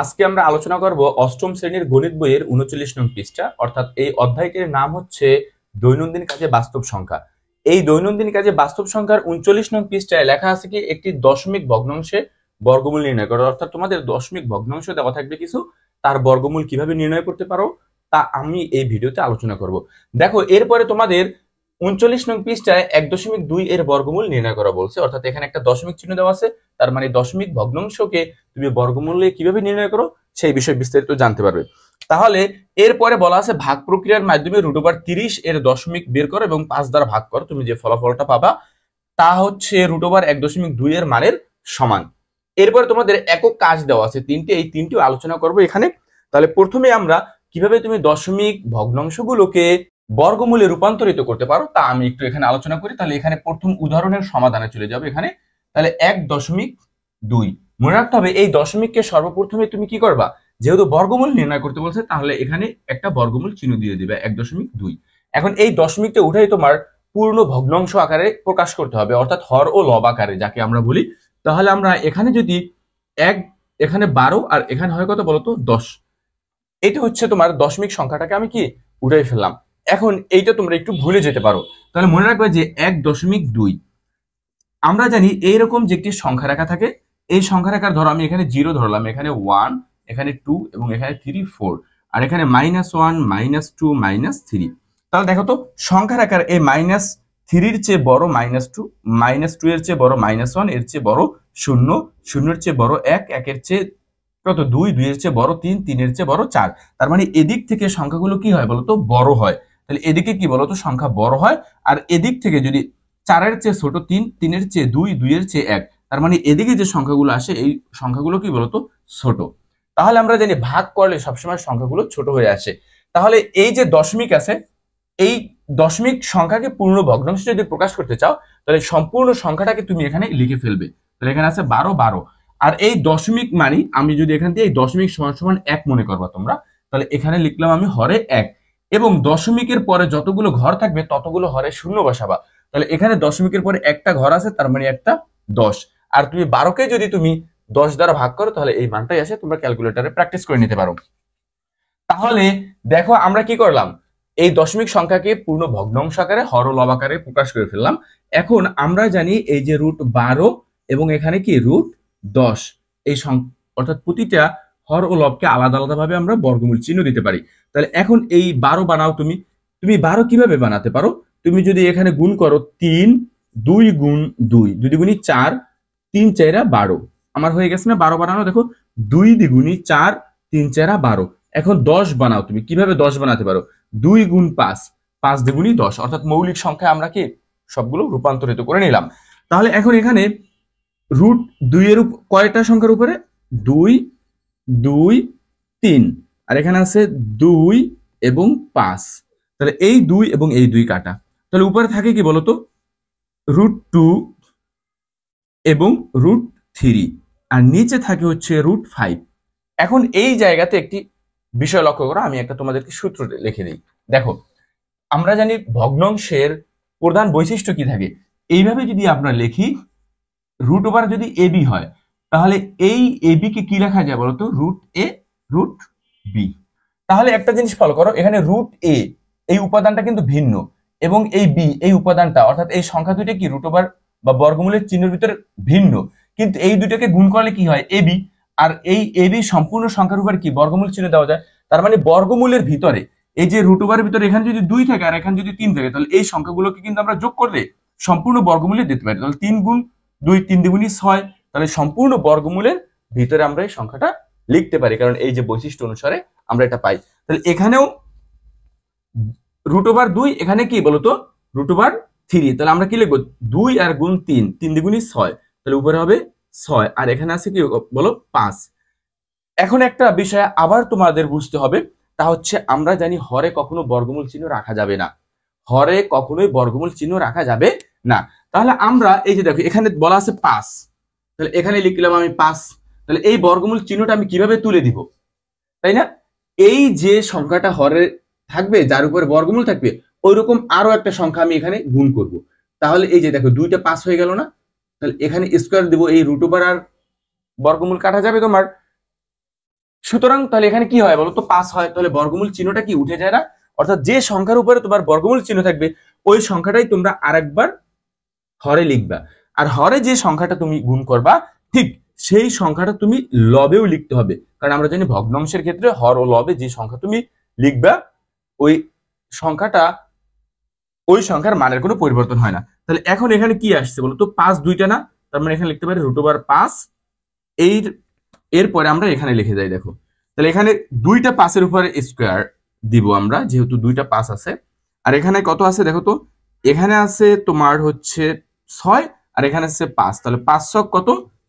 আজকে আমরা আলোচনা করব অষ্টম শ্রেণীর গণিত বইয়ের উনচল্লিশ নং পৃষ্ঠা অর্থাৎ এই অধ্যায়টির নাম হচ্ছে দৈনন্দিন কাজে বাস্তব সংখ্যা এই দৈনন্দিন কাজে বাস্তব সংখ্যার উনচল্লিশ নং পৃষ্ঠায় লেখা আছে কি একটি দশমিক ভগ্নাংশে বর্গমূল নির্ণয় করো অর্থাৎ তোমাদের দশমিক ভগ্নাংশ দেওয়া থাকবে কিছু তার বর্গমূল কিভাবে নির্ণয় করতে পারো তা আমি এই ভিডিওতে আলোচনা করব দেখো এরপরে তোমাদের উনচল্লিশ নং পৃষ্ঠায় এক দশমিক দুই এর বর্গমূল নির্ণয় করা বলছে অর্থাৎ এখানে একটা দশমিক চিহ্ন দেওয়া আছে তার মানে দশমিক ভগ্নাংশকে তুমি বর্গমূল্যে কিভাবে নির্ণয় করো সেই বিষয়ে বিস্তারিত জানতে পারবে তাহলে এরপরে বলা আছে ভাগ প্রক্রিয়ার মাধ্যমে রুট ওভার তিরিশ এর দশমিক বের করো এবং পাঁচ দ্বারা ভাগ করো তুমি যে ফলাফলটা পাবা তা হচ্ছে রুট ওভার এক দশমিক দুই এর মানের সমান এরপরে তোমাদের একক কাজ দেওয়া আছে তিনটি এই তিনটি আলোচনা করব এখানে তাহলে প্রথমে আমরা কিভাবে তুমি দশমিক ভগ্নাংশগুলোকে বর্গমূলে রূপান্তরিত করতে পারো তা আমি একটু এখানে আলোচনা করি তাহলে এখানে প্রথম উদাহরণের সমাধানে চলে যাবো এখানে তাহলে এক দশমিক দুই মনে রাখতে হবে এই দশমিককে সর্বপ্রথমে তুমি কি করবা যেহেতু বর্গমূল নির্ণয় করতে বলছে তাহলে এখানে একটা বর্গমূল চিহ্ন দিয়ে দিবে এক দশমিক দুই এখন এই দশমিকটা উঠাই তোমার পূর্ণ ভগ্নাংশ আকারে প্রকাশ করতে হবে অর্থাৎ হর ও লব আকারে যাকে আমরা বলি তাহলে আমরা এখানে যদি এক এখানে বারো আর এখানে হয় কত বলতো দশ এটা হচ্ছে তোমার দশমিক সংখ্যাটাকে আমি কি উঠাই ফেললাম এখন এইটা তোমরা একটু ভুলে যেতে পারো তাহলে মনে রাখবে যে এক দশমিক দুই আমরা জানি এইরকম যে একটি সংখ্যা রেখা থাকে এই সংখ্যা রেখার ধরো আমি এখানে জিরো ধরলাম এখানে ওয়ান এখানে টু এবং এখানে থ্রি ফোর আর এখানে minus one minus two minus three তাহলে দেখো তো সংখ্যা রেখার এই মাইনাস থ্রির চেয়ে বড় মাইনাস টু মাইনাস টু এর চেয়ে বড় মাইনাস ওয়ান এর চেয়ে বড় শূন্য শূন্যের চেয়ে বড় এক একের চেয়ে কত দুই দুইয়ের চেয়ে বড় তিন তিনের চেয়ে বড় চার তার মানে এদিক থেকে সংখ্যাগুলো কি হয় বলতো বড় হয় তাহলে এদিকে কি বলতো সংখ্যা বড় হয় আর এদিক থেকে যদি চারের চেয়ে ছোট তিন তিনের চেয়ে দুই দুইয়ের চেয়ে এক তার মানে এদিকে যে সংখ্যাগুলো আসে এই সংখ্যাগুলো কি বলতো ছোট তাহলে আমরা জানি ভাগ করলে সবসময় সংখ্যাগুলো ছোট হয়ে আসে তাহলে এই যে দশমিক আছে এই দশমিক সংখ্যাকে পূর্ণ ভগ্নাংশ যদি প্রকাশ করতে চাও তাহলে সম্পূর্ণ সংখ্যাটাকে তুমি এখানে লিখে ফেলবে তাহলে এখানে আছে বারো বারো আর এই দশমিক মানি আমি যদি এখান থেকে এই দশমিক সমান সমান এক মনে করবা তোমরা তাহলে এখানে লিখলাম আমি হরে এক এবং দশমিকের পরে যতগুলো ঘর থাকবে ততগুলো হরে শূন্য বসাবা তাহলে এখানে দশমিকের পরে একটা ঘর আছে তার মানে একটা দশ আর তুমি বারোকে যদি তুমি দশ দ্বারা ভাগ করো তাহলে এই মানটাই আসে তোমরা ক্যালকুলেটারে প্র্যাকটিস করে নিতে পারো তাহলে দেখো আমরা কি করলাম এই দশমিক সংখ্যাকে পূর্ণ ভগ্নাংশ আকারে হরল আকারে প্রকাশ করে ফেললাম এখন আমরা জানি এই যে রুট বারো এবং এখানে কি রুট দশ এই অর্থাৎ প্রতিটা হর ও লবকে আলাদা ভাবে আমরা বর্গমূল চিহ্ন দিতে পারি তাহলে এখন এই বারো বানাও তুমি তুমি বারো কিভাবে বানাতে পারো তুমি যদি এখানে গুণ করো তিন দুই গুণ দুই দুই দ্বিগুণী চার তিন চাইরা বারো আমার হয়ে গেছে না বারো বানানো দেখো দুই দ্বিগুণী চার তিন চারা বারো এখন দশ বানাও তুমি কিভাবে দশ বানাতে পারো দুই গুণ পাঁচ পাঁচ দ্বিগুণী দশ অর্থাৎ মৌলিক সংখ্যা আমরা কি সবগুলো রূপান্তরিত করে নিলাম তাহলে এখন এখানে রুট দুই দুইয়ের কয়টা সংখ্যার উপরে দুই দুই তিন আর এখানে আছে দুই এবং পাঁচ তাহলে এই দুই এবং এই দুই কাটা তাহলে উপরে থাকে কি বলতো রুট টু এবং রুট থ্রি আর নিচে থাকে হচ্ছে রুট ফাইভ এখন এই জায়গাতে একটি বিষয় লক্ষ্য করো আমি একটা তোমাদেরকে সূত্র লিখে দিই দেখো আমরা জানি ভগ্নাংশের প্রধান বৈশিষ্ট্য কি থাকে এইভাবে যদি আমরা লিখি রুট ওভার যদি এ বি হয় তাহলে এই এ বিকে কি লেখা যায় বলতো রুট এ রুট বি তাহলে একটা জিনিস ফলো করো এখানে রুট এ এই উপাদানটা কিন্তু ভিন্ন এবং এই বি এই উপাদানটা অর্থাৎ এই সংখ্যা দুইটা কি রুটোবার বা বর্গমূলের চিহ্নের ভিতরে ভিন্ন কিন্তু এই দুইটাকে গুণ করলে কি হয় এবি আর এই এবি সম্পূর্ণ সংখ্যার উপর কি বর্গমূল চিহ্ন দেওয়া যায় তার মানে বর্গমূলের ভিতরে এই যে রুট ভিতরে এখানে যদি দুই থাকে আর এখানে যদি তিন থাকে তাহলে এই সংখ্যাগুলোকে কিন্তু আমরা যোগ করলে সম্পূর্ণ বর্গমূলে দিতে পারি তাহলে তিন গুণ দুই তিন দুগুণই ছয় তাহলে সম্পূর্ণ বর্গমূলের ভিতরে আমরা এই সংখ্যাটা লিখতে পারি কারণ এই যে বৈশিষ্ট্য অনুসারে আমরা এটা পাই তাহলে এখানেও রুট ওভার দুই এখানে কি বলতো রুট ওভার থ্রি তাহলে আমরা কি লিখবো দুই আর গুণ তিন তিন দ্বিগুণই ছয় তাহলে উপরে হবে ছয় আর এখানে আছে কি বলো পাঁচ এখন একটা বিষয় আবার তোমাদের বুঝতে হবে তা হচ্ছে আমরা জানি হরে কখনো বর্গমূল চিহ্ন রাখা যাবে না হরে কখনোই বর্গমূল চিহ্ন রাখা যাবে না তাহলে আমরা এই যে দেখো এখানে বলা আছে পাঁচ তাহলে এখানে লিখলাম আমি পাঁচ তাহলে এই বর্গমূল চিহ্নটা আমি কিভাবে তুলে দিব তাই না এই যে সংখ্যাটা হরের থাকবে যার উপরে বর্গমূল থাকবে ওইরকম আরো একটা সংখ্যা আমি এখানে গুণ করব তাহলে এই যে দেখো দুইটা পাস হয়ে গেল না তাহলে এখানে স্কোয়ার দেবো এই রুট ওভার আর বর্গমূল কাটা যাবে তোমার সুতরাং তাহলে এখানে কি হয় বলো তো পাস হয় তাহলে বর্গমূল চিহ্নটা কি উঠে যায় না অর্থাৎ যে সংখ্যার উপরে তোমার বর্গমূল চিহ্ন থাকবে ওই সংখ্যাটাই তোমরা আরেকবার হরে লিখবা আর হরে যে সংখ্যাটা তুমি গুণ করবা ঠিক সেই সংখ্যাটা তুমি লবেও লিখতে হবে কারণ আমরা জানি ভগ্নাংশের ক্ষেত্রে হর ও লবে যে সংখ্যা তুমি লিখবা ওই সংখ্যাটা ওই সংখ্যার মানের কোনো পরিবর্তন হয় না তাহলে এখন এখানে কি আসছে বলতো পাঁচ দুইটা না তার মানে এখানে লিখতে পারি রুট ওভার পাঁচ এই এরপরে আমরা এখানে লিখে যাই দেখো তাহলে এখানে দুইটা পাঁচের উপরে স্কোয়ার দিব আমরা যেহেতু দুইটা পাঁচ আছে আর এখানে কত আছে দেখো তো এখানে আছে তোমার হচ্ছে ছয় আর এখানে আছে পাঁচ তাহলে পাঁচ ছক কত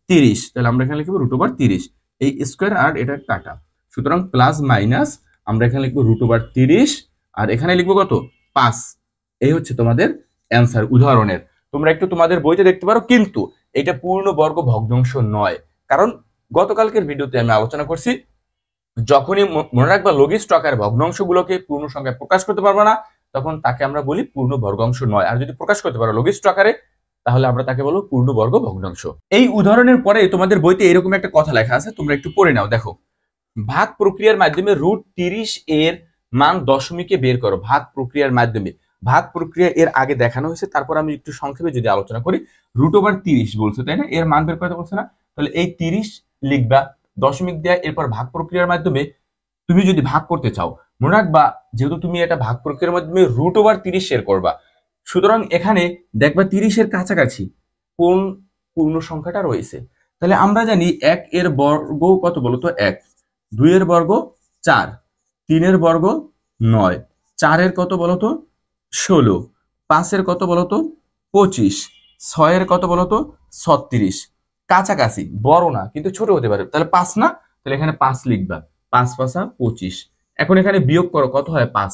তিরিশ তাহলে আমরা এখানে লিখবো রুট ওভার তিরিশ এই স্কোয়ার আর এটা কাটা সুতরাং প্লাস মাইনাস আমরা এখানে লিখবো রুট ওভার তিরিশ আর এখানে লিখবো কত পাঁচ এই হচ্ছে তোমাদের অ্যান্সার উদাহরণের তোমরা একটু তোমাদের বইতে দেখতে পারো কিন্তু এটা পূর্ণ বর্গ ভগ্নাংশ নয় কারণ গতকালকের ভিডিওতে আমি আলোচনা করছি যখনই মনে রাখবা লগিস্ট আকার ভগ্নাংশগুলোকে পূর্ণ সংখ্যায় প্রকাশ করতে পারবো না তখন তাকে আমরা বলি পূর্ণ বর্গংশ নয় আর যদি প্রকাশ করতে পারো লগিস্ট আকারে তাহলে আমরা তাকে বলবো পূর্ণ বর্গ ভগ্নাংশ এই উদাহরণের পরে তোমাদের বইতে এরকম একটা কথা লেখা আছে তোমরা একটু পড়ে নাও দেখো ভাগ প্রক্রিয়ার মাধ্যমে রুট তিরিশ এর মান দশমিকে বের করো ভাগ প্রক্রিয়ার মাধ্যমে ভাগ প্রক্রিয়া এর আগে দেখানো হয়েছে তারপর আমি একটু সংক্ষেপে যদি আলোচনা করি রুট ওভার তিরিশ বলছে তাই না এর মান বের করতে বলছে না তাহলে এই তিরিশ লিখবা দশমিক দেয়া এরপর ভাগ প্রক্রিয়ার মাধ্যমে তুমি যদি ভাগ করতে চাও মনে রাখবা যেহেতু তুমি এটা ভাগ প্রক্রিয়ার মাধ্যমে রুট ওভার তিরিশ শেয়ার করবা সুতরাং এখানে দেখবা তিরিশের কাছাকাছি কোন পূর্ণ সংখ্যাটা রয়েছে তাহলে আমরা জানি এক এর বর্গ কত বলতো এক দুইয়ের বর্গ চার তিনের বর্গ নয় চারের কত বলতো ষোলো পাঁচের কত বলতো পঁচিশ ছয়ের কত বলতো ছত্রিশ কাছাকাছি বড় না কিন্তু ছোট হতে পারে তাহলে পাঁচ না তাহলে এখানে পাঁচ লিখবা পাঁচ পাঁচা পঁচিশ এখন এখানে বিয়োগ করো কত হয় পাঁচ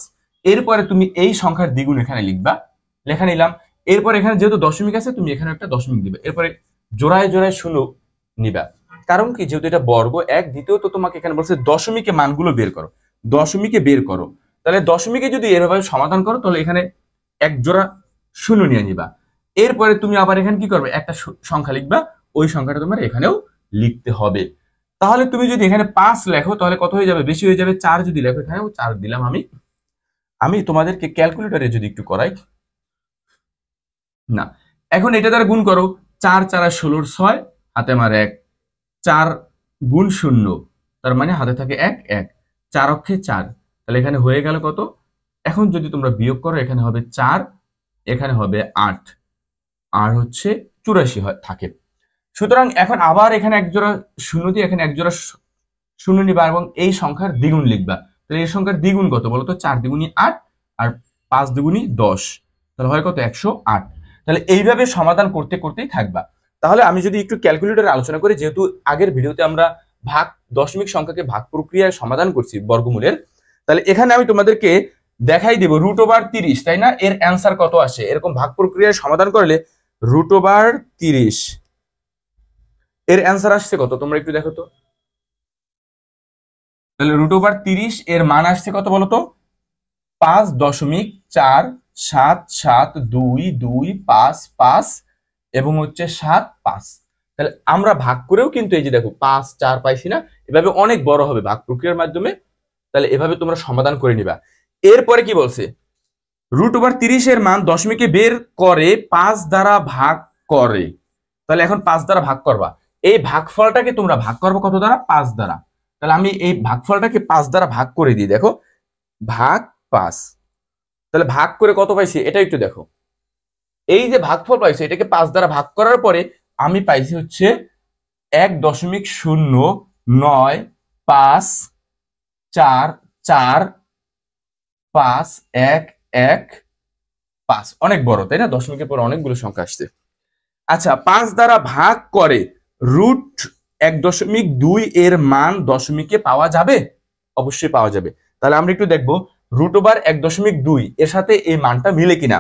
এরপরে তুমি এই সংখ্যার দ্বিগুণ এখানে লিখবা লেখা নিলাম এরপর এখানে যেহেতু দশমিক আছে তুমি এখানে একটা দশমিক দিবে এরপরে জোড়ায় জোড়ায় ষোলো নিবা কারণ কি যেহেতু এটা বর্গ এক দ্বিতীয়ত তোমাকে এখানে বলছে দশমিকে মানগুলো বের করো দশমিকে বের করো তাহলে দশমিকে যদি এভাবে সমাধান করো তাহলে এখানে এক জোড়া শূন্য নিয়ে নিবা এরপরে তুমি আবার এখানে কি করবে একটা সংখ্যা লিখবা ওই সংখ্যাটা তোমার এখানেও লিখতে হবে তাহলে তুমি যদি এখানে পাঁচ লেখো তাহলে কত হয়ে যাবে বেশি হয়ে যাবে চার যদি লেখো এখানে চার দিলাম আমি আমি তোমাদেরকে ক্যালকুলেটরে যদি একটু করাই না এখন এটা দ্বারা গুণ করো চার চারা ষোলোর ছয় হাতে আমার এক চার গুণ শূন্য তার মানে হাতে থাকে এক এক চার অক্ষে চার তাহলে এখানে হয়ে গেল কত এখন যদি তোমরা বিয়োগ করো এখানে হবে চার এখানে হবে আট আর হচ্ছে চুরাশি থাকে সুতরাং এখন আবার এখানে একজোড়া শূন্য দিয়ে এখানে একজোড়া শূন্য নিবা এবং এই সংখ্যার দ্বিগুণ লিখবা তাহলে এই সংখ্যার দ্বিগুণ কত বলতো চার দ্বিগুণী আট আর পাঁচ দ্বিগুণী দশ তাহলে হয় কত একশো আট তাহলে এইভাবে সমাধান করতে করতেই থাকবা তাহলে আমি যদি একটু ক্যালকুলেটরে আলোচনা করি যেহেতু আগের ভিডিওতে আমরা ভাগ দশমিক সংখ্যাকে ভাগ প্রক্রিয়ায় সমাধান করছি বর্গমূলের তাহলে এখানে আমি তোমাদেরকে দেখাই দেব রুট ওভার তিরিশ তাই না এর অ্যান্সার কত আসে এরকম ভাগ প্রক্রিয়ায় সমাধান করলে রুট ওভার তিরিশ এর অ্যান্সার আসছে কত তোমরা একটু দেখো তো তাহলে রুট ওভার তিরিশ এর মান আসছে কত বলতো পাঁচ দশমিক চার সাত সাত দুই দুই পাঁচ পাঁচ এবং হচ্ছে সাত পাঁচ তাহলে আমরা ভাগ করেও কিন্তু এই যে দেখো পাঁচ চার পাইছি না এভাবে অনেক বড় হবে ভাগ প্রক্রিয়ার মাধ্যমে তাহলে এভাবে তোমরা সমাধান করে নিবা এরপরে কি বলছে রুট ওভার তিরিশের মান দশমিকে বের করে পাঁচ দ্বারা ভাগ করে তাহলে এখন পাঁচ দ্বারা ভাগ করবা এই ভাগফলটাকে তোমরা ভাগ করবো কত দ্বারা পাঁচ দ্বারা তাহলে আমি এই ভাগফলটাকে পাঁচ দ্বারা ভাগ করে দিই দেখো ভাগ পাঁচ তাহলে ভাগ করে কত পাইছি এটা একটু দেখো এই যে ভাগফল পাইছে এটাকে পাঁচ দ্বারা ভাগ করার পরে আমি পাইছি হচ্ছে এক দশমিক শূন্য নয় পাঁচ চার চার পাঁচ এক এক পাঁচ অনেক বড় তাই না দশমিকের পর অনেকগুলো সংখ্যা আসছে আচ্ছা পাঁচ দ্বারা ভাগ করে রুট এক দশমিক দুই এর মান দশমিকে পাওয়া যাবে অবশ্যই পাওয়া যাবে তাহলে আমরা একটু দেখবো রুট ওভার এক দশমিক দুই এর সাথে এই মানটা মিলে কিনা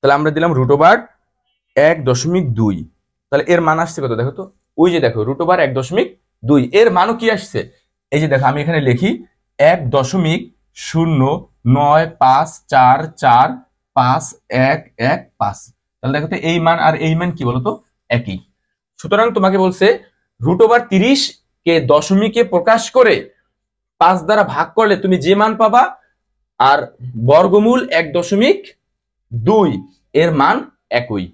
তাহলে আমরা দিলাম রুট ওভার এক দশমিক দুই তাহলে এর মান আসছে কত দেখো তো ওই যে দেখো রুট ওভার এক দশমিক দুই এর মানও কি আসছে এই যে দেখো আমি এখানে লিখি এক দশমিক শূন্য নয় পাঁচ চার চার পাঁচ এক এক পাঁচ তাহলে দেখো তো এই মান আর এই মান কি বলতো একই সুতরাং তোমাকে বলছে রুট ওভার তিরিশ কে দশমিকে প্রকাশ করে পাঁচ দ্বারা ভাগ করলে তুমি যে মান পাবা আর বর্গমূল এক দশমিক দুই এর মান একই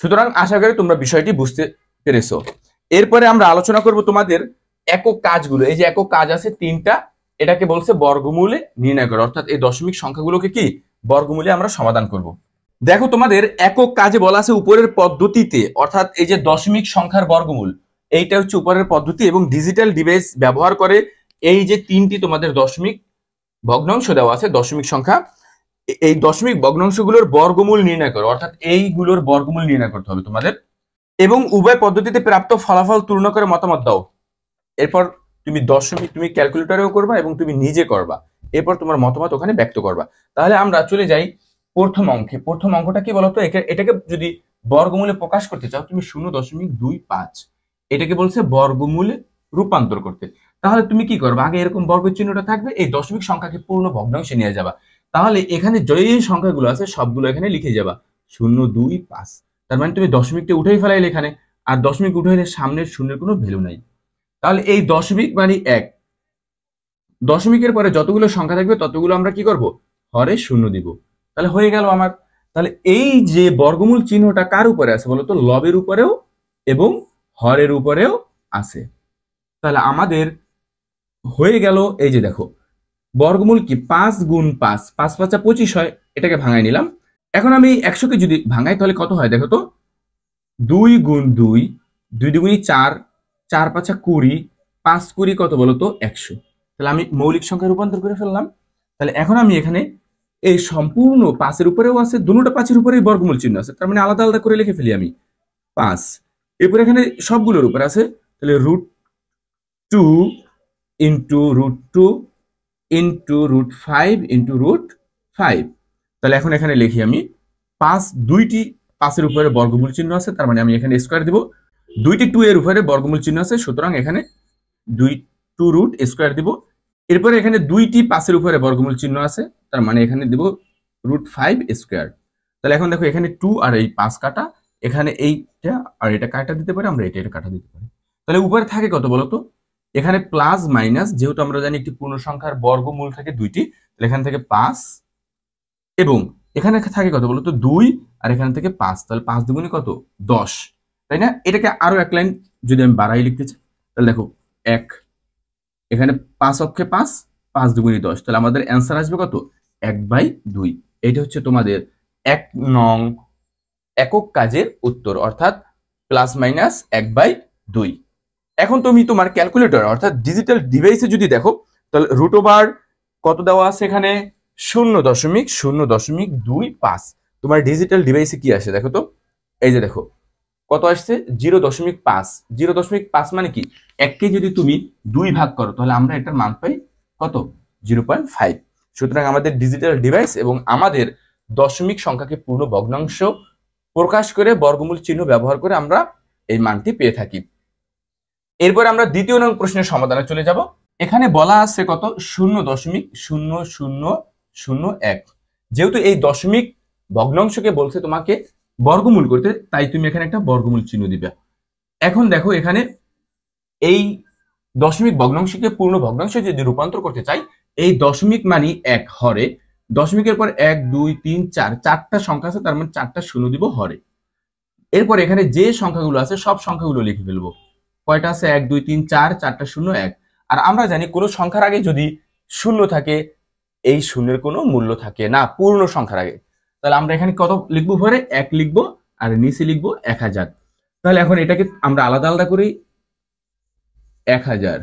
সুতরাং আশা করি তোমরা বিষয়টি বুঝতে পেরেছো এরপরে আমরা আলোচনা করব তোমাদের একক কাজগুলো এই যে একক কাজ আছে তিনটা এটাকে বলছে বর্গমূলে নির্ণয় করে অর্থাৎ এই দশমিক সংখ্যাগুলোকে কি বর্গমূলে আমরা সমাধান করব দেখো তোমাদের একক কাজে বলা আছে উপরের পদ্ধতিতে অর্থাৎ এই যে দশমিক সংখ্যার বর্গমূল এইটা হচ্ছে উপরের পদ্ধতি এবং ডিজিটাল ডিভাইস ব্যবহার করে এই যে তিনটি তোমাদের দশমিক ভগ্নাংশ দেওয়া আছে দশমিক সংখ্যা এই দশমিক ভগ্নাংশগুলোর বর্গমূল নির্ণয় করো অর্থাৎ এইগুলোর বর্গমূল নির্ণয় করতে হবে তোমাদের এবং উভয় পদ্ধতিতে প্রাপ্ত ফলাফল তুলনা করে মতামত দাও এরপর তুমি দশমিক তুমি ক্যালকুলেটারেও করবা এবং তুমি নিজে করবা এরপর তোমার মতামত ওখানে ব্যক্ত করবা তাহলে আমরা চলে যাই প্রথম অঙ্কে প্রথম অঙ্কটা কি বলতো এটাকে যদি বর্গমূলে প্রকাশ করতে চাও তুমি শূন্য দশমিক দুই পাঁচ এটাকে বলছে বর্গমূলে রূপান্তর করতে তাহলে তুমি কি করবে আগে এরকম বর্গ চিহ্নটা থাকবে এই দশমিক সংখ্যাকে পূর্ণ ভগ্নাংশে নিয়ে যাবা তাহলে এখানে যেই সংখ্যাগুলো আছে সবগুলো এখানে লিখে যাবা শূন্য দুই পাঁচ তার মানে তুমি দশমিকটা উঠেই ফেলাইলে এখানে আর দশমিক উঠে এলে সামনের শূন্যের কোনো ভ্যালু নাই তাহলে এই দশমিক মানে এক দশমিকের পরে যতগুলো সংখ্যা থাকবে ততগুলো আমরা কি করব হরে শূন্য দিব তাহলে হয়ে গেল আমার তাহলে এই যে বর্গমূল চিহ্নটা কার উপরে আছে বলতো লবের উপরেও এবং হরের উপরেও আছে তাহলে আমাদের হয়ে গেল এই যে দেখো বর্গমূল কি পাঁচ গুণ পাঁচ পাঁচ পাঁচা পঁচিশ হয় এটাকে ভাঙাই নিলাম এখন আমি একশোকে যদি ভাঙাই তাহলে কত হয় দেখো তো দুই গুণ দুই দুই দুগুণি চার চার পাঁচা কুড়ি পাঁচ কুড়ি কত বলো তো একশো তাহলে আমি মৌলিক সংখ্যা রূপান্তর করে ফেললাম তাহলে এখন আমি এখানে এই সম্পূর্ণ পাঁচের উপরেও আছে দুটা পাঁচের উপরেই বর্গমূল চিহ্ন আছে তার মানে আলাদা আলাদা করে লিখে ফেলি আমি পাঁচ এরপরে এখানে সবগুলোর উপরে আছে তাহলে root two into root two into root five into root five তাহলে এখন এখানে লিখি আমি পাঁচ দুইটি পাঁচের উপরে বর্গমূল চিহ্ন আছে তার মানে আমি এখানে স্কোয়ার দিব দুইটি টু এর উপরে বর্গমূল চিহ্ন আছে সুতরাং এখানে দুই টু রুট স্কোয়ার দিব এরপরে এখানে দুইটি পাঁচের উপরে বর্গমূল চিহ্ন আছে তার মানে এখানে দিব রুট ফাইভ স্কোয়ার তাহলে এখন দেখো এখানে টু আর এই পাঁচ কাটা এখানে এইটা আর এটা কাটা দিতে পারে আমরা এটা এটা কাটা দিতে পারি তাহলে উপরে থাকে কত বলতো এখানে প্লাস মাইনাস যেহেতু আমরা জানি একটি পূর্ণ সংখ্যার বর্গমূল থাকে দুইটি এখান থেকে পাঁচ এবং এখানে থাকে কত বলতো দুই আর এখান থেকে পাঁচ তাহলে পাঁচ দুগুণে কত দশ তাই না এটাকে আরো এক লাইন যদি আমি বাড়াই লিখতে চাই তাহলে দেখো এক এখানে পাঁচ অক্ষে পাঁচ পাঁচ দুগুণে দশ তাহলে আমাদের অ্যান্সার আসবে কত এক বাই দুই এটা হচ্ছে তোমাদের এক নং একক কাজের উত্তর অর্থাৎ প্লাস মাইনাস এক বাই দুই এখন তুমি তোমার ক্যালকুলেটর অর্থাৎ ডিজিটাল ডিভাইসে যদি দেখো তাহলে রুটোবার কত দেওয়া আছে এখানে শূন্য দশমিক শূন্য দশমিক দুই পাঁচ তোমার ডিজিটাল ডিভাইসে কি আসে দেখো তো এই যে দেখো কত আসছে জিরো দশমিক পাঁচ জিরো দশমিক পাঁচ মানে কি এককে যদি তুমি দুই ভাগ করো তাহলে আমরা এটার মান পাই কত জিরো পয়েন্ট ফাইভ সুতরাং আমাদের ডিজিটাল ডিভাইস এবং আমাদের দশমিক সংখ্যাকে পূর্ণ ভগ্নাংশ প্রকাশ করে বর্গমূল চিহ্ন ব্যবহার করে আমরা এই মানটি পেয়ে থাকি এরপর আমরা দ্বিতীয় নং প্রশ্নের সমাধানে চলে যাব এখানে বলা আছে কত শূন্য দশমিক শূন্য শূন্য শূন্য এক যেহেতু এই দশমিক ভগ্নাংশকে বলছে তোমাকে বর্গমূল করতে তাই তুমি এখানে একটা বর্গমূল চিহ্ন দিবে এখন দেখো এখানে এই দশমিক ভগ্নাংশকে পূর্ণ ভগ্নাংশ যদি রূপান্তর করতে চাই এই দশমিক মানি এক হরে দশমিকের পর এক দুই তিন চার চারটা সংখ্যা আছে তার মানে চারটা শূন্য দিব হরে এরপর এখানে যে সংখ্যাগুলো আছে সব সংখ্যাগুলো লিখে ফেলবো কয়টা আছে এক দুই তিন চার চারটা শূন্য এক আর আমরা জানি কোনো সংখ্যার আগে যদি শূন্য থাকে এই শূন্যের কোনো মূল্য থাকে না পূর্ণ সংখ্যার আগে তাহলে আমরা এখানে কত লিখবো ভরে এক লিখবো আর নিচে লিখবো এক হাজার তাহলে এখন এটাকে আমরা আলাদা আলাদা করি এক হাজার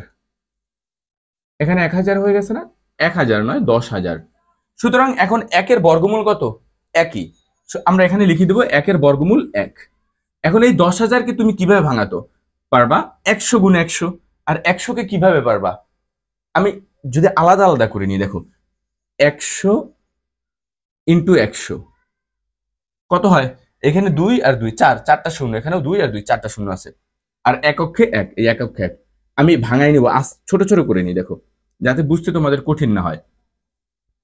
এখানে এক হাজার হয়ে গেছে না এক হাজার নয় দশ হাজার সুতরাং এখন একের বর্গমূল কত একই আমরা এখানে লিখে দেবো একের বর্গমূল এক এখন এই দশ হাজারকে তুমি কিভাবে ভাঙাতো পারবা একশো গুণ একশো আর একশোকে কিভাবে পারবা আমি যদি আলাদা আলাদা করে নিই দেখো একশো ইন্টু একশো কত হয় এখানে দুই আর দুই চার চারটা শূন্য এখানেও দুই আর দুই চারটা শূন্য আছে আর একক্ষে এক এই একক্ষে এক আমি ভাঙাই নিব আস ছোট ছোট করে নিই দেখো যাতে বুঝতে তোমাদের কঠিন না হয়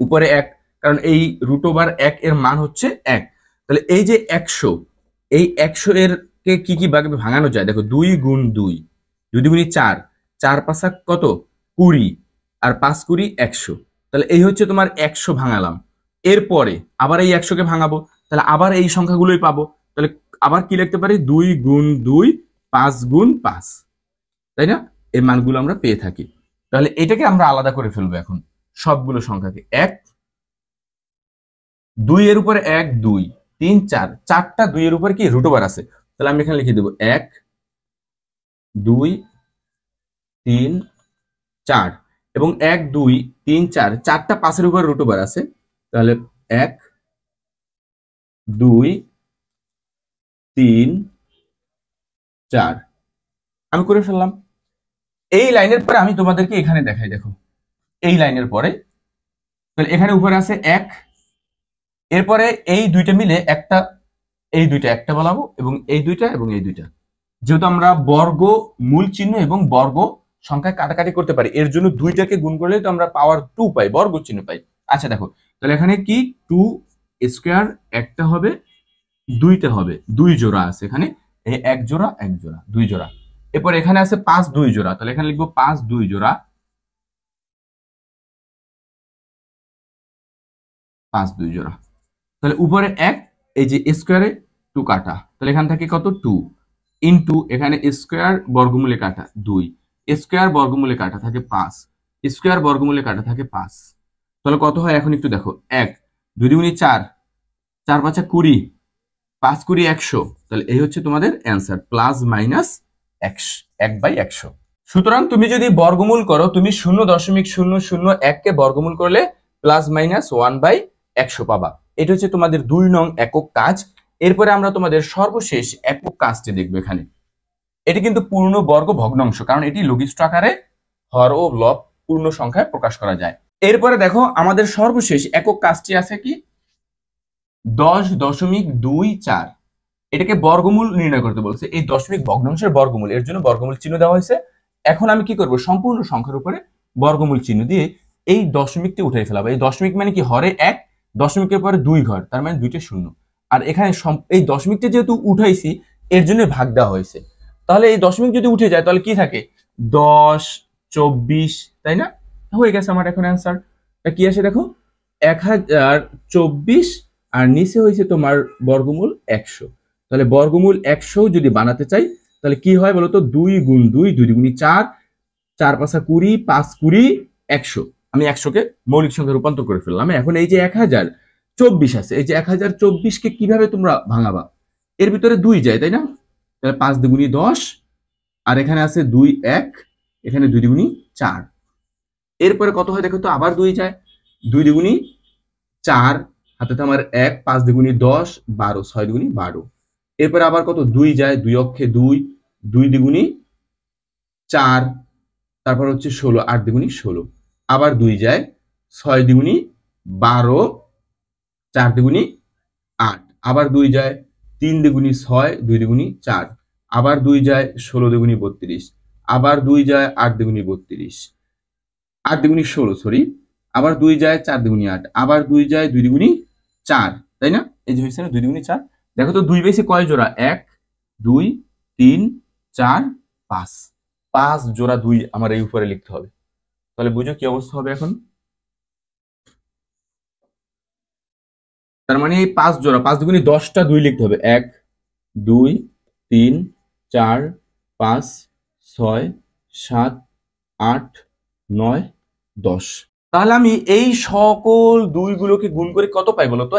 উপরে এক কারণ এই রুট ওভার এক এর মান হচ্ছে এক তাহলে এই যে একশো এই একশো এর কি কি ভাগে ভাঙানো যায় দেখো দুই গুণ দুই যদি দুগুণি চার চার পাঁচা কত কুড়ি আর পাঁচ কুড়ি একশো তাহলে এই হচ্ছে তোমার একশো ভাঙালাম এরপরে আবার এই একশোকে ভাঙাবো তাহলে আবার এই সংখ্যাগুলোই পাবো তাহলে আবার কি লিখতে পারি দুই গুণ দুই পাঁচ গুণ পাঁচ তাই না এই মানগুলো আমরা পেয়ে থাকি তাহলে এটাকে আমরা আলাদা করে ফেলবো এখন সবগুলো সংখ্যাকে এক দুই এর উপরে এক দুই তিন চার চারটা দুইয়ের উপরে কি রুট ওভার আছে তাহলে আমি এখানে লিখে দেব এক দুই তিন চার এবং এক দুই তিন চার চারটা পাশের উপর রুট ওভার আছে তাহলে এক দুই তিন চার আমি করে ফেললাম এই লাইনের পরে আমি তোমাদেরকে এখানে দেখাই দেখো এই লাইনের পরে তাহলে এখানে উপরে আছে এক এরপরে এই দুইটা মিলে একটা এই দুইটা একটা বলাবো এবং এই দুইটা এবং এই দুইটা যেহেতু আমরা বর্গ মূল চিহ্ন এবং বর্গ সংখ্যা কাটাকাটি করতে পারি এর জন্য দুইটাকে গুণ করলে তো আমরা পাওয়ার টু পাই বর্গ চিহ্ন পাই আচ্ছা দেখো তাহলে এখানে কি টু স্কোয়ার একটা হবে দুইটা হবে দুই জোড়া আছে এখানে এক জোড়া এক জোড়া দুই জোড়া এরপর এখানে আছে পাঁচ দুই জোড়া তাহলে এখানে লিখবো পাঁচ দুই জোড়া পাঁচ দুই জোড়া তাহলে উপরে এক এই যে স্কোয়ারে টু কাটা তাহলে এখান থেকে কত টু ইন্টু এখানে স্কোয়ার বর্গমূলে কাটা দুই স্কোয়ার বর্গমূলে কাটা থাকে পাঁচ স্কোয়ার বর্গমূলে কাটা থাকে পাঁচ তাহলে কত হয় এখন একটু দেখো এক দুই দুগুণি চার চার পাঁচা কুড়ি পাঁচ কুড়ি একশো তাহলে এই হচ্ছে তোমাদের অ্যান্সার প্লাস মাইনাস এক বাই একশো সুতরাং তুমি যদি বর্গমূল করো তুমি শূন্য দশমিক শূন্য শূন্য এককে বর্গমূল করলে প্লাস মাইনাস ওয়ান বাই একশো পাবা এটা হচ্ছে তোমাদের দুই নং একক কাজ এরপরে আমরা তোমাদের সর্বশেষ একক কাজটি দেখব এখানে এটি কিন্তু পূর্ণ বর্গ ভগ্নাংশ কারণ এটি লঘিষ্ঠ আকারে হর ও লব পূর্ণ সংখ্যায় প্রকাশ করা যায় এরপরে দেখো আমাদের সর্বশেষ একক কাজটি আছে কি দশ দশমিক দুই চার এটাকে বর্গমূল নির্ণয় করতে বলছে এই দশমিক ভগ্নাংশের বর্গমূল এর জন্য বর্গমূল চিহ্ন দেওয়া হয়েছে এখন আমি কি করব সম্পূর্ণ সংখ্যার উপরে বর্গমূল চিহ্ন দিয়ে এই দশমিকটি উঠে ফেলাবো এই দশমিক মানে কি হরে এক দশমিকের পরে দুই ঘর তার মানে দুইটা শূন্য আর এখানে এই দশমিকটা যেহেতু উঠাইছি এর জন্য ভাগ দেওয়া হয়েছে তাহলে এই দশমিক যদি উঠে যায় তাহলে কি থাকে দশ চব্বিশ তাই না হয়ে গেছে আমার এখন অ্যান্সার কি আসে দেখো এক হাজার চব্বিশ আর নিচে হয়েছে তোমার বর্গমূল একশো তাহলে বর্গমূল একশো যদি বানাতে চাই তাহলে কি হয় বলতো দুই গুণ দুই দুই গুণি চার চার পাঁচা কুড়ি পাঁচ কুড়ি একশো আমি একশোকে মৌলিক সংখ্যা রূপান্তর করে ফেললাম এখন এই যে এক হাজার চব্বিশ আছে এই যে এক হাজার চব্বিশকে কিভাবে তোমরা ভাঙাবা এর ভিতরে দুই যায় তাই না তাহলে পাঁচ দুগুণি দশ আর এখানে আছে দুই এক এখানে দুই দুগুণি চার এরপরে কত হয় দেখো তো আবার দুই যায় দুই দুগুণি চার হাতে তো আমার এক পাঁচ দুগুণি দশ বারো ছয় দুগুনি বারো এরপরে আবার কত দুই যায় দুই অক্ষে দুই দুই দ্বিগুণি চার তারপর হচ্ছে ষোলো আট দ্বিগুণি ষোলো আবার দুই যায় ছয় দুগুণি বারো চার দুগুণি আট আবার দুই যায় তিন দুগুণি ছয় দুই দুগুণি চার আবার দুই যায় ষোলো দুগুণি বত্রিশ আবার দুই যায় আট দুগুণি বত্রিশ আট দুগুণি ষোলো সরি আবার দুই যায় চার দুগুণি আট আবার দুই যায় দুই দুগুণি চার তাই না এই যে হয়েছে না দুই দুগুণি চার দেখো তো দুই বেশি কয় জোড়া এক দুই তিন চার পাঁচ পাঁচ জোড়া দুই আমার এই উপরে লিখতে হবে তাহলে বুঝো কি অবস্থা হবে এখন তার মানে এই পাঁচ জোড়া পাঁচ দুগুণি দশটা দুই লিখতে হবে এক দুই তিন চার পাঁচ ছয় সাত আট নয় দশ তাহলে আমি এই সকল দুইগুলোকে গুণ করে কত পাই বলো তো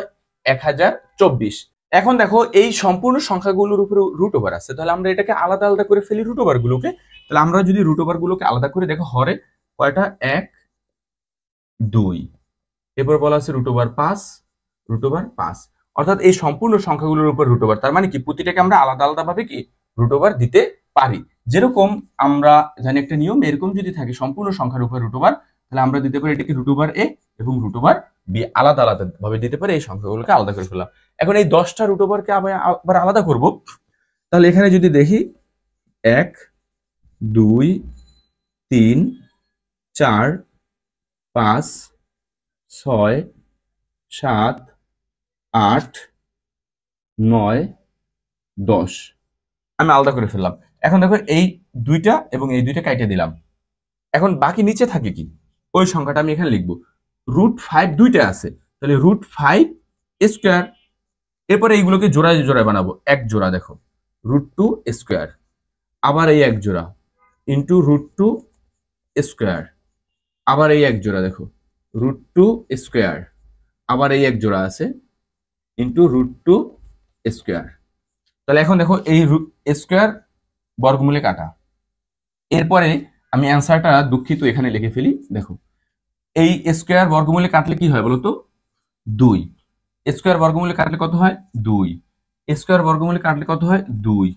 এক হাজার চব্বিশ এখন দেখো এই সম্পূর্ণ সংখ্যাগুলোর উপরে রুট ওভার আছে তাহলে আমরা এটাকে আলাদা আলাদা করে ফেলি রুট ওভার গুলোকে তাহলে আমরা যদি রুট ওভার গুলোকে আলাদা করে দেখো হরে কয়টা এক দুই এরপর বলা আছে রুট ওভার পাঁচ রুট ওভার পাঁচ অর্থাৎ এই সম্পূর্ণ সংখ্যাগুলোর উপর রুট ওভার তার মানে কি প্রতিটাকে আমরা আলাদা আলাদাভাবে কি রুট ওভার দিতে পারি যেরকম আমরা জানি একটা নিয়ম এরকম যদি থাকে সম্পূর্ণ সংখ্যার উপর রুট ওভার তাহলে আমরা দিতে পারি এটাকে রুট ওভার এ এবং রুট ওভার বি আলাদা আলাদা ভাবে দিতে পারি এই সংখ্যাগুলোকে আলাদা করে ফেললাম এখন এই দশটা রুট ওভারকে আবার আলাদা করব তাহলে এখানে যদি দেখি এক দুই তিন চার পাঁচ ছয় সাত আট নয় দশ আমি আলাদা করে ফেললাম এখন দেখো এই দুইটা এবং এই দুইটা কাইটে দিলাম এখন বাকি নিচে থাকে কি ওই সংখ্যাটা আমি এখানে লিখবো রুট ফাইভ দুইটা আছে তাহলে রুট ফাইভ স্কোয়ার এরপরে এইগুলোকে জোড়ায় জোড়ায় বানাবো এক জোড়া দেখো রুট টু স্কোয়ার আবার এই এক জোড়া ইন্টু রুট টু স্কোয়ার আবার এই এক জোড়া দেখো রুট টু স্কোয়ার আবার এই এক জোড়া আছে ইন্টু রুট টু স্কোয়ার তাহলে এখন দেখো এই স্কোয়ার বর্গমূলে কাটা এরপরে আমি অ্যান্সারটা দুঃখিত এখানে লিখে ফেলি দেখো এই স্কোয়ার বর্গমূলে কাটলে কি হয় বলতো দুই স্কোয়ার বর্গমূলে কাটলে কত হয় দুই স্কোয়ার বর্গমূলে কাটলে কত হয় দুই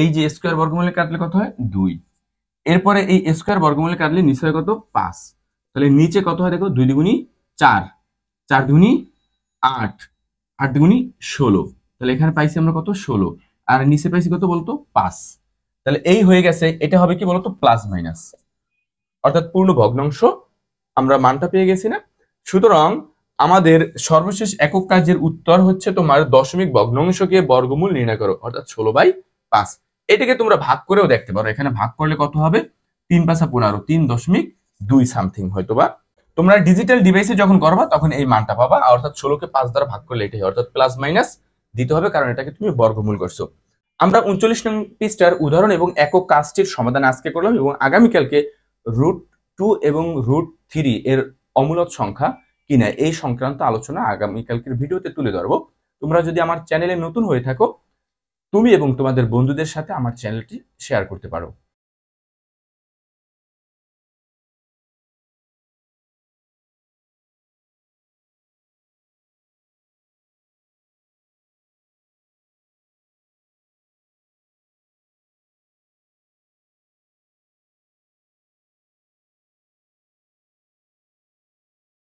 এই যে স্কোয়ার বর্গমূলে কাটলে কত হয় দুই এরপরে এই স্কোয়ার বর্গমূলে কাটলে নিশ্চয় কত পাঁচ তাহলে নিচে কত হয় দেখো দুই দুগুণি চার চার দুগুণি আট আট দুগুণি ষোলো তাহলে এখানে পাইছি আমরা কত ষোলো আর নিচে পাইছি কত বলতো পাঁচ তাহলে এই হয়ে গেছে এটা হবে কি বলতো প্লাস মাইনাস অর্থাৎ পূর্ণ ভগ্নাংশ আমরা মানটা পেয়ে গেছি না সুতরাং আমাদের সর্বশেষ একক কাজের উত্তর হচ্ছে তোমার দশমিক ভগ্নাংশকে বর্গমূল নির্ণয় করো অর্থাৎ ষোলো বাই পাঁচ এটাকে তোমরা ভাগ করেও দেখতে পারো এখানে ভাগ করলে কত হবে তিন পাশা পনেরো তিন দশমিক দুই সামথিং হয়তো বা তোমরা ডিজিটাল ডিভাইসে যখন করবা তখন এই মানটা পাবা অর্থাৎ ষোলোকে পাঁচ দ্বারা ভাগ করলে এটাই অর্থাৎ প্লাস মাইনাস দিতে হবে কারণ এটাকে তুমি বর্গমূল করছো আমরা উনচল্লিশ নং পিসটার উদাহরণ এবং একক কাজটির সমাধান আজকে করলাম এবং আগামীকালকে রুট টু এবং রুট থ্রি এর অমূলত সংখ্যা কিনা এই সংক্রান্ত আলোচনা আগামীকালকের ভিডিওতে তুলে ধরবো তোমরা যদি আমার চ্যানেলে নতুন হয়ে থাকো তুমি এবং তোমাদের বন্ধুদের সাথে আমার চ্যানেলটি শেয়ার করতে পারো